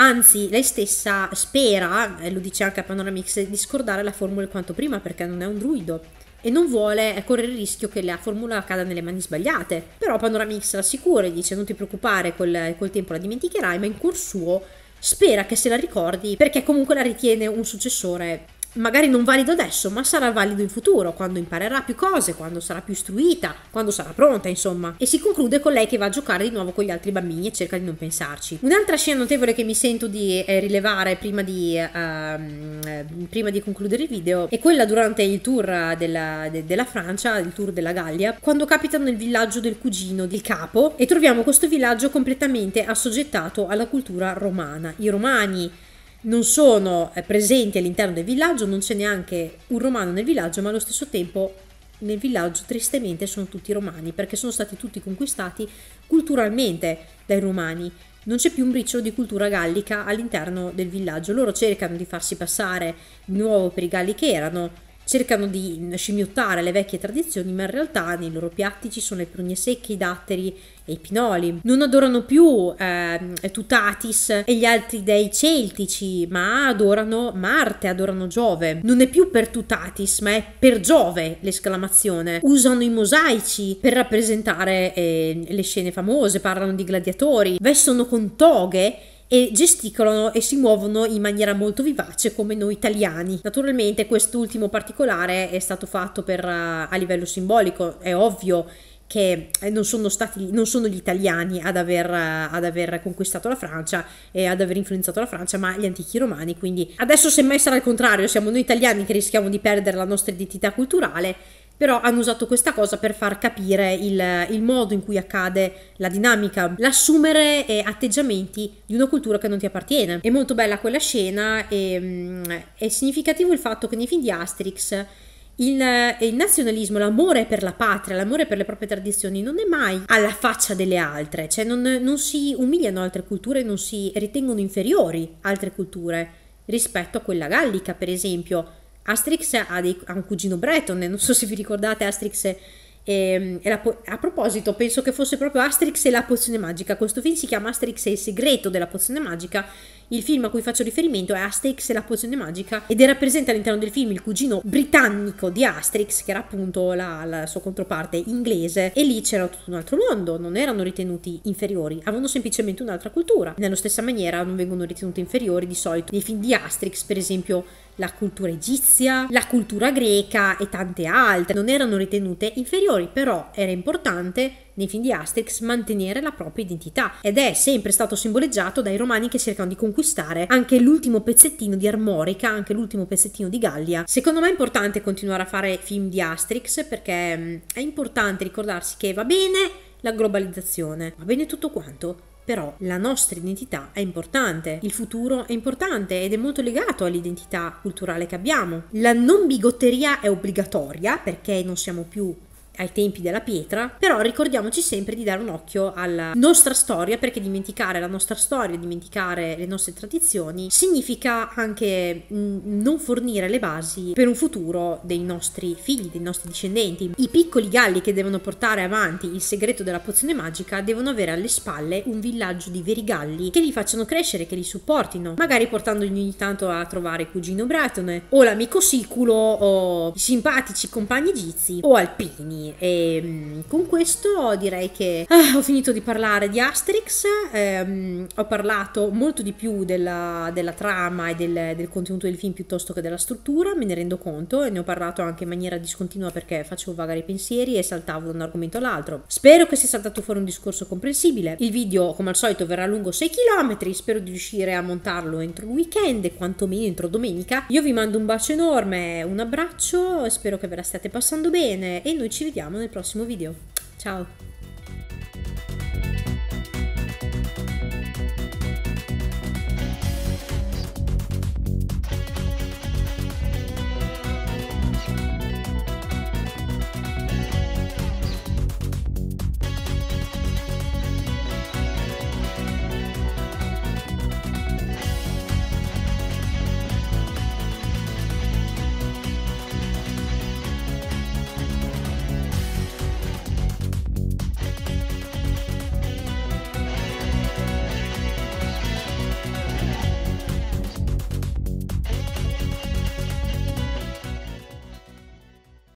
Anzi, lei stessa spera, lo dice anche a Panoramix, di scordare la formula quanto prima perché non è un druido e non vuole correre il rischio che la formula cada nelle mani sbagliate. Però Panoramix la l'assicura e dice non ti preoccupare, col, col tempo la dimenticherai, ma in cuor suo spera che se la ricordi perché comunque la ritiene un successore magari non valido adesso, ma sarà valido in futuro, quando imparerà più cose, quando sarà più istruita, quando sarà pronta, insomma. E si conclude con lei che va a giocare di nuovo con gli altri bambini e cerca di non pensarci. Un'altra scena notevole che mi sento di eh, rilevare prima di, ehm, eh, prima di, concludere il video è quella durante il tour della, de, della, Francia, il tour della Gallia, quando capitano nel villaggio del cugino del capo e troviamo questo villaggio completamente assoggettato alla cultura romana. I romani non sono eh, presenti all'interno del villaggio, non c'è neanche un romano nel villaggio, ma allo stesso tempo nel villaggio tristemente sono tutti romani, perché sono stati tutti conquistati culturalmente dai romani. Non c'è più un briciolo di cultura gallica all'interno del villaggio. Loro cercano di farsi passare di nuovo per i galli che erano, cercano di scimmiottare le vecchie tradizioni, ma in realtà nei loro piatti ci sono le prugne secche, i datteri e i pinoli. Non adorano più eh, Tutatis e gli altri dei celtici, ma adorano Marte, adorano Giove. Non è più per Tutatis, ma è per Giove l'esclamazione. Usano i mosaici per rappresentare eh, le scene famose, parlano di gladiatori, vestono con toghe e gesticolano e si muovono in maniera molto vivace come noi italiani. Naturalmente quest'ultimo particolare è stato fatto per, eh, a livello simbolico, è ovvio che eh, non sono, stati, non sono gli italiani ad aver, eh, ad aver, conquistato la Francia e ad aver influenzato la Francia, ma gli antichi romani. Quindi adesso semmai sarà il contrario, siamo noi italiani che rischiamo di perdere la nostra identità culturale però hanno usato questa cosa per far capire il, il modo in cui accade la dinamica, l'assumere eh, atteggiamenti di una cultura che non ti appartiene. È molto bella quella scena e mh, mm, è significativo il fatto che nei film di Asterix il, eh, il, nazionalismo, l'amore per la patria, l'amore per le proprie tradizioni non è mai alla faccia delle altre, cioè non, non si umiliano altre culture, non si ritengono inferiori altre culture rispetto a quella gallica, per esempio Asterix ha, dei, ha, un cugino Breton, non so se vi ricordate Asterix e, e, e la, a proposito, penso che fosse proprio Asterix e la pozione magica. Questo film si chiama Asterix e il segreto della pozione magica. Il film a cui faccio riferimento è Asterix e la pozione magica ed è rappresenta all'interno del film il cugino britannico di Asterix, che era appunto la, la sua controparte inglese, e lì c'era tutto un altro mondo, non erano ritenuti inferiori, avevano semplicemente un'altra cultura. Nella stessa maniera non vengono ritenuti inferiori di solito nei film di Asterix, per esempio la cultura egizia, la cultura greca e tante altre. Non erano ritenute inferiori, però era importante nei film di Asterix mantenere la propria identità ed è sempre stato simboleggiato dai romani che cercano di conquistare anche l'ultimo pezzettino di Armorica, anche l'ultimo pezzettino di Gallia. Secondo me è importante continuare a fare film di Asterix perché mm, è importante ricordarsi che va bene la globalizzazione, va bene tutto quanto, però la nostra identità è importante, il futuro è importante ed è molto legato all'identità culturale che abbiamo. La non bigotteria è obbligatoria perché non siamo più ai tempi della pietra, però ricordiamoci sempre di dare un occhio alla nostra storia perché dimenticare la nostra storia, dimenticare le nostre tradizioni significa anche mm, non fornire le basi per un futuro dei nostri figli, dei nostri discendenti. I piccoli galli che devono portare avanti il segreto della pozione magica devono avere alle spalle un villaggio di veri galli che li facciano crescere, che li supportino, magari portandogli ogni tanto a trovare cugino Bretone, o l'amico Siculo o i simpatici compagni egizi o alpini Panini e mm, con questo direi che ah, ho finito di parlare di Asterix, ehm, ho parlato molto di più della, della trama e del, del, contenuto del film piuttosto che della struttura, me ne rendo conto e ne ho parlato anche in maniera discontinua perché facevo vagare i pensieri e saltavo da un argomento all'altro. Spero che sia saltato fuori un discorso comprensibile. Il video come al solito verrà lungo 6 km, spero di riuscire a montarlo entro il weekend quantomeno entro domenica. Io vi mando un bacio enorme, un abbraccio, spero che ve la stiate passando bene e noi ci vediamo vediamo nel prossimo video. Ciao!